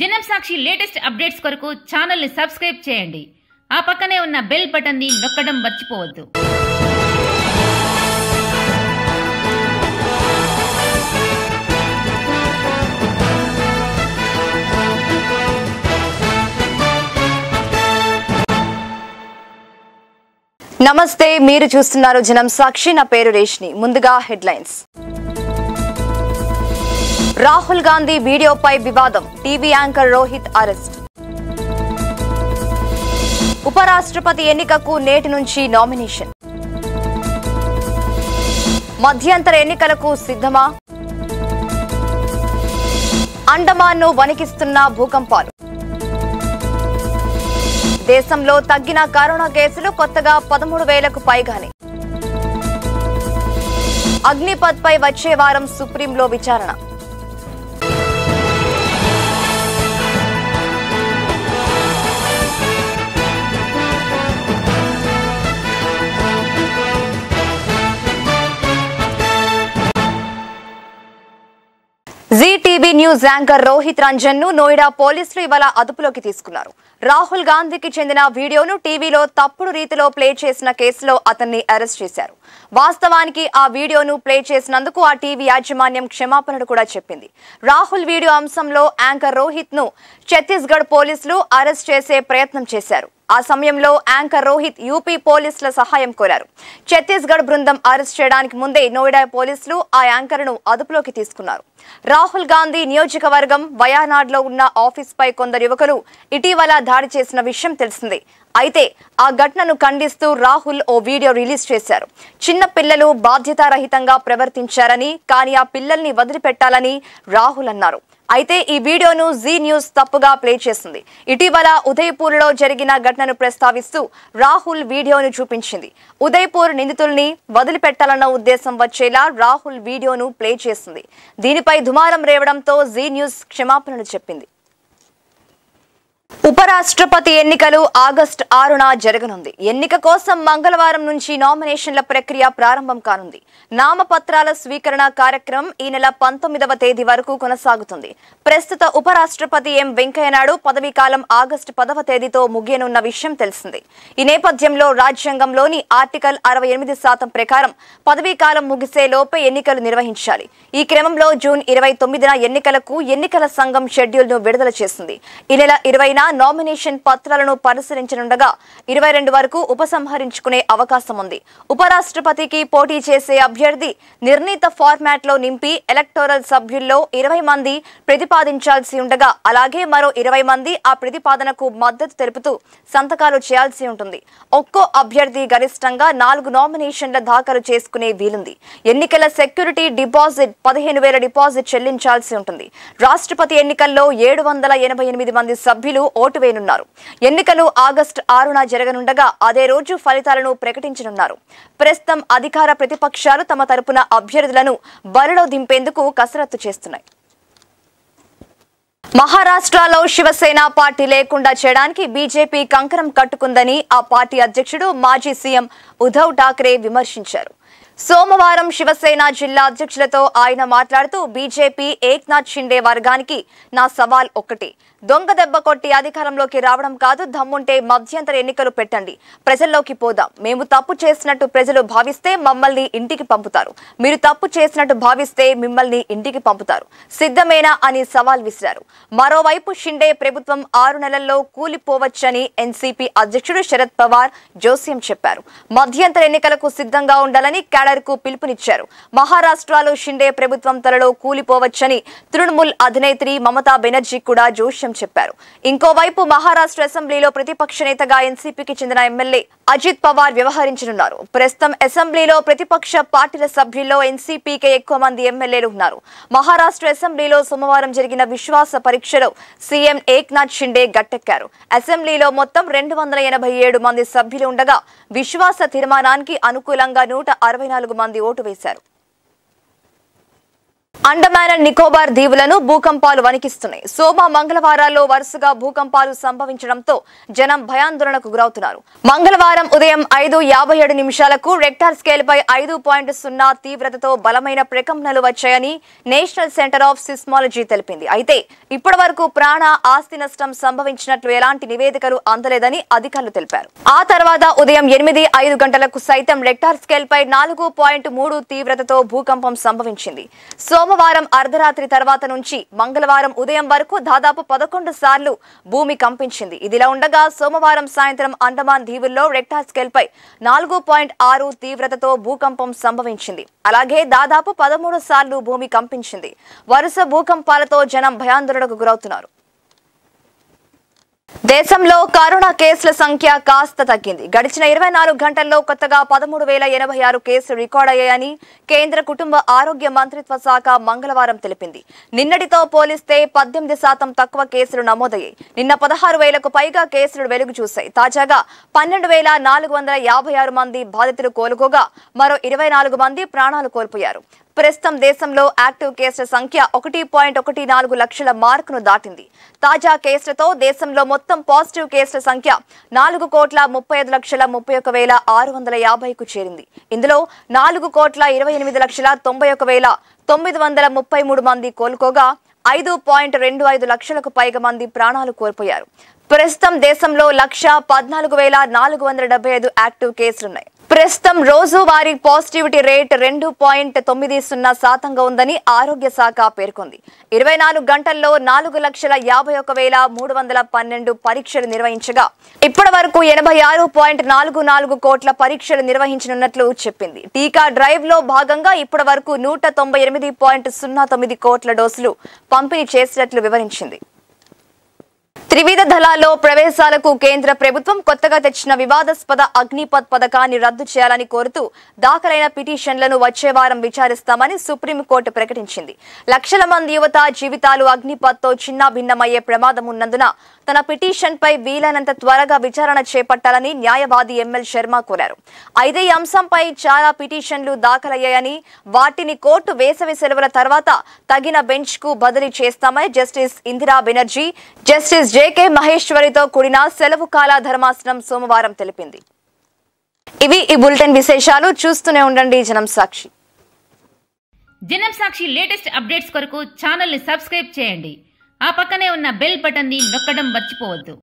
జనం సాక్షి latest updates కొరకు ఛానల్ని సబ్స్క్రైబ్ చేయండి ఆ పక్కనే ఉన్న బెల్ బటన్ని నొక్కడం మర్చిపోవద్దు నమస్తే మీరు చూస్తున్నారు జనం సాక్షి నా పేరు రేష్ని ముందుగా హెడ్లైన్స్ రాహుల్ గాంధీ వీడియోపై వివాదం టీవీ యాంకర్ రోహిత్ అరెస్ట్ ఉపరాష్ట్రపతి ఎన్నికకు నేటి నుంచి నామినేషన్ మధ్యంతర ఎన్నికలకు సిద్ధమా అండమాన్ను వణికిస్తున్న భూకంపాలు దేశంలో తగ్గిన కరోనా కేసులు కొత్తగా పదమూడు వేలకు పైగానే అగ్నిపథ్పై వచ్చే వారం సుప్రీంలో విచారణ TV news anchor Rohit Ranjan ను నోయిడా పోలీసులు ఇవాళ అదుపులోకి తీసుకున్నారు రాహుల్ గాంధీకి చెందిన వీడియోను టీవీలో తప్పుడు రీతిలో ప్లే చేసిన కేసులో అతన్ని అరెస్ట్ చేశారు వాస్తవానికి ఆ వీడియోను ప్లే చేసినందుకు ఆ టీవీ యాజమాన్యం క్షమాపణలు కూడా చెప్పింది రాహుల్ వీడియో అంశంలో యాంకర్ రోహిత్ ను ఛత్తీస్గఢ్ పోలీసులు అరెస్ట్ చేసే ప్రయత్నం చేశారు ఆ సమయంలో యాంకర్ రోహిత్ యూపీ పోలీసుల సహాయం కోరారు ఛత్తీస్గఢ్ బృందం అరెస్ట్ చేయడానికి ముందే నోయిడా పోలీసులు ఆ యాంకర్ను అదుపులోకి తీసుకున్నారు రాహుల్ గాంధీ నియోజకవర్గం వయానాడ్లో ఉన్న ఆఫీస్పై కొందరు యువకులు ఇటీవల దాడి చేసిన విషయం తెలిసిందే అయితే ఆ ఘటనను ఖండిస్తూ రాహుల్ ఓ వీడియో రిలీజ్ చేశారు చిన్న పిల్లలు బాధ్యతారహితంగా ప్రవర్తించారని కానీ ఆ పిల్లల్ని వదిలిపెట్టాలని రాహుల్ అన్నారు అయితే ఈ వీడియోను జీ న్యూస్ తప్పుగా ప్లే చేసింది ఇటీవల లో జరిగిన ఘటనను ప్రస్తావిస్తూ రాహుల్ వీడియోను చూపించింది ఉదయపూర్ నిందితుల్ని వదిలిపెట్టాలన్న ఉద్దేశం వచ్చేలా రాహుల్ వీడియోను ప్లే చేసింది దీనిపై దుమారం రేవడంతో జీ న్యూస్ క్షమాపణలు చెప్పింది ఉపరాష్ట్రపతి ఎన్నికలు ఆగస్టు ఆరున జరగనుంది ఎన్నిక కోసం మంగళవారం నుంచి నామినేషన్ల ప్రక్రియ ప్రారంభం కానుంది నామపత్రాల స్వీకరణ కార్యక్రమం ఈ నెల పంతొమ్మిదవ తేదీ వరకు కొనసాగుతుంది ప్రస్తుత ఉపరాష్ట్రపతి ఎం వెంకయ్యనాయుడు పదవీ కాలం ఆగస్టు పదవ తేదీతో ముగియనున్న విషయం తెలిసిందే ఈ నేపథ్యంలో రాజ్యాంగంలోని ఆర్టికల్ అరవై ఎనిమిది శాతం ప్రకారం పదవీకాలం ముగిసే లోపే ఎన్నికలు నిర్వహించాలి ఈ క్రమంలో జూన్ ఇరవై తొమ్మిదిన ఎన్నికలకు ఎన్నికల సంఘం షెడ్యూల్ను విడుదల చేసింది ఈ నెల ఇరవై ఆయన నామినేషన్ పత్రాలను పరిశీలించనుండగా ఇరవై రెండు వరకు ఉపసంహరించుకునే అవకాశం ఉంది ఉపరాష్ట్రపతికి పోటీ చేసే అభ్యర్థి నిర్ణీత ఫార్మాట్ లో నింపి ఎలక్టోరల్ సభ్యుల్లో ఇరవై మంది ప్రతిపాదించాల్సి ఉండగా అలాగే మరో ఇరవై మంది ఆ ప్రతిపాదనకు మద్దతు తెలుపుతూ సంతకాలు చేయాల్సి ఉంటుంది ఒక్కో అభ్యర్థి గరిష్టంగా నాలుగు నామినేషన్ల దాఖలు చేసుకునే వీలుంది ఎన్నికల సెక్యూరిటీ డిపాజిట్ పదిహేను వేల డిపాజిట్ చెల్లించాల్సి ఉంటుంది రాష్ట్రపతి ఎన్నికల్లో ఏడు వందల ఎనభై ఎనిమిది మంది సభ్యులు ఓటు వేయనున్నారు ఎన్నికలు ఆగస్టు ఆరున జరగనుండగా అదే రోజు ఫలితాలను ప్రకటించనున్నారు ప్రస్తుతం అధికార ప్రతిపక్షాలు తమ తరపున అభ్యర్థులను బరిలో దింపేందుకు కసరత్తు చేస్తున్నాయి మహారాష్ట్రలో శివసేన పార్టీ లేకుండా చేయడానికి బీజేపీ కంకణం కట్టుకుందని ఆ పార్టీ అధ్యక్షుడు మాజీ సీఎం ఉద్ధవ్ ఠాక్రే విమర్శించారు సోమవారం శివసేన జిల్లా అధ్యక్షులతో ఆయన మాట్లాడుతూ బీజేపీ ఏక్నాథ్ షిండే వర్గానికి నా సవాల్ ఒక్కటి దొంగ దెబ్బ కొట్టి అధికారంలోకి రావడం కాదు దమ్ముంటే మధ్యంతర ఎన్నికలు పెట్టండి ప్రజల్లోకి పోదాం మేము తప్పు చేసినట్టు ప్రజలు భావిస్తే మమ్మల్ని ఇంటికి పంపుతారు మీరు తప్పు చేసినట్టు భావిస్తే మిమ్మల్ని ఇంటికి పంపుతారు సిద్ధమేనా అని సవాల్ విసిరారు మరోవైపు షిండే ప్రభుత్వం ఆరు నెలల్లో కూలిపోవచ్చని ఎన్సీపీ అధ్యక్షుడు శరద్ పవార్ జోస్యం చెప్పారు మధ్యంతర ఎన్నికలకు సిద్ధంగా ఉండాలని కు పిలుపునిచ్చారు మహారాష్ట్రలో షిండే ప్రభుత్వం తలలో కూలిపోవచ్చని తృణమూల్ అధినేత్రి మమతా బెనర్జీ కూడా జోష్యం చెప్పారు ఇంకోవైపు మహారాష్ట్ర అసెంబ్లీలో ప్రతిపక్ష నేతగా ఎన్సీపీకి చెందిన ఎమ్మెల్యే అజిత్ పవార్ వ్యవహరించనున్నారు ప్రస్తుతం అసెంబ్లీలో ప్రతిపక్ష పార్టీల సభ్యుల్లో ఎన్సీపీకే ఎక్కువ మంది ఎమ్మెల్యేలు ఉన్నారు మహారాష్ట్ర అసెంబ్లీలో సోమవారం జరిగిన విశ్వాస పరీక్షలో సీఎం ఏక్నాథ్ షిండే గట్టెక్కారు అసెంబ్లీలో మొత్తం రెండు వందల ఎనభై ఏడు మంది సభ్యులు ఉండగా విశ్వాస తీర్మానానికి అనుకూలంగా నూట అరవై మంది ఓటు వేశారు అండమాన్ అండ్ నికోబార్ దీవులను భూకంపాలు వణికిస్తున్నాయి సోమ మంగళవారాల్లో వరుసగా భూకంపాలు సంభవించడంతో జనం భయాందోళనకు గురవుతున్నారు మంగళవారం ఉదయం ఐదు యాభై నిమిషాలకు రెక్టార్ స్కేల్పై ఐదు పాయింట్ సున్నా తీవ్రతతో బలమైన ప్రకంపనలు వచ్చాయని నేషనల్ సెంటర్ ఆఫ్ సిస్మాలజీ తెలిపింది అయితే ఇప్పటి ప్రాణ ఆస్తి నష్టం సంభవించినట్లు ఎలాంటి నివేదికలు అందలేదని అధికారులు తెలిపారు ఆ తర్వాత ఉదయం ఎనిమిది ఐదు గంటలకు సైతం రెక్టార్ స్కేల్పై నాలుగు పాయింట్ మూడు తీవ్రతతో భూకంపం సంభవించింది సోమ సోమవారం అర్ధరాత్రి తర్వాత నుంచి మంగళవారం ఉదయం వరకు దాదాపు పదకొండు సార్లు భూమి కంపించింది ఇదిలా ఉండగా సోమవారం సాయంత్రం అండమాన్ దీవుల్లో రెక్టా స్కేల్ పై నాలుగు పాయింట్ ఆరు తీవ్రతతో భూకంపం సంభవించింది అలాగే దాదాపు పదమూడు సార్లు భూమి కంపించింది వరుస భూకంపాలతో జనం భయాందోళనకు గురవుతున్నారు దేశంలో కరోనా కేసుల సంఖ్య కాస్త తగ్గింది గడిచిన ఇరవై నాలుగు గంటల్లో కొత్తగా పదమూడు వేల ఎనభై ఆరు కేసులు రికార్డ్ అయ్యాయని కేంద్ర కుటుంబ ఆరోగ్య మంత్రిత్వ శాఖ మంగళవారం తెలిపింది నిన్నటితో పోలిస్తే పద్దెనిమిది శాతం తక్కువ కేసులు నమోదయ్యాయి నిన్న పదహారు వేలకు పైగా కేసులు వెలుగు చూశాయి తాజాగా పన్నెండు వేల నాలుగు వందల యాభై ఆరు మంది బాధితులు కోలుకోగా మరో ఇరవై నాలుగు మంది ప్రాణాలు కోల్పోయారు ప్రస్తుతం దేశంలో యాక్టివ్ కేసుల సంఖ్య ఒకటి పాయింట్ ఒకటి నాలుగు లక్షల మార్కును దాటింది తాజా కేసులతో దేశంలో మొత్తం పాజిటివ్ కేసుల సంఖ్య నాలుగు కోట్ల ముప్పై ఐదు లక్షల ముప్పై ఒక వేల ఆరు వందల యాభైకు చేరింది ఇందులో నాలుగు కోట్ల ఇరవై ఎనిమిది లక్షల తొంభై ఒక వేల తొమ్మిది వందల ముప్పై మూడు మంది కోలుకోగా ఐదు పాయింట్ రెండు ఐదు లక్షలకు పైగా మంది ప్రాణాలు కోల్పోయారు ప్రస్తుతం దేశంలో లక్ష పద్నాలుగు వేల నాలుగు వందల డెబ్బై ఐదు యాక్టివ్ కేసులున్నాయి ప్రస్తుతం రోజువారీ పాజిటివిటీ రేట్ రెండు పాయింట్ తొమ్మిది సున్నా శాతంగా ఉందని ఆరోగ్య శాఖ పేర్కొంది ఇరవై నాలుగు గంటల్లో నాలుగు లక్షల యాభై ఒక వేల మూడు వందల పన్నెండు పరీక్షలు నిర్వహించగా ఇప్పటి వరకు ఎనభై ఆరు పాయింట్ నాలుగు నాలుగు కోట్ల పరీక్షలు నిర్వహించనున్నట్లు చెప్పింది టీకా డ్రైవ్ లో భాగంగా ఇప్పటి వరకు నూట తొంభై ఎనిమిది పాయింట్ సున్నా తొమ్మిది కోట్ల డోసులు పంపిణీ చేసినట్లు వివరించింది త్రివిధ దళాల్లో ప్రవేశాలకు కేంద్ర ప్రభుత్వం కొత్తగా తెచ్చిన వివాదాస్పద అగ్నిపత్ పథకాన్ని రద్దు చేయాలని కోరుతూ దాఖలైన పిటిషన్లను వచ్చే వారం విచారిస్తామని సుప్రీంకోర్టు ప్రకటించింది లక్షల మంది యువత జీవితాలు అగ్నిపథ్తో చిన్నాభిన్నమయ్యే ప్రమాదం ఉన్నందున తన పిటిషన్పై వీలైనంత త్వరగా విచారణ చేపట్టాలని న్యాయవాది ఎంఎల్ శర్మ కోరారు అయితే ఈ అంశంపై చాలా పిటిషన్లు దాఖలయ్యాయని వాటిని కోర్టు వేసవి సెలవుల తర్వాత తగిన బెంచ్కు బదిలీ చేస్తామని justice Indira Banerjee justice J మహేశ్వరితో కూడిన సెలవు కాల ధర్మాసనం సోమవారం తెలిపింది ఇవి ఈ బులెటిన్ విశేషాలు చూస్తూనే ఉండండి జనం సాక్షి జనం సాక్షి లేటెస్ట్ అప్డేట్స్ కొరకు ని సబ్స్క్రైబ్ చేయండి ఆ పక్కనే ఉన్న బెల్ ని నొక్కడం మర్చిపోవద్దు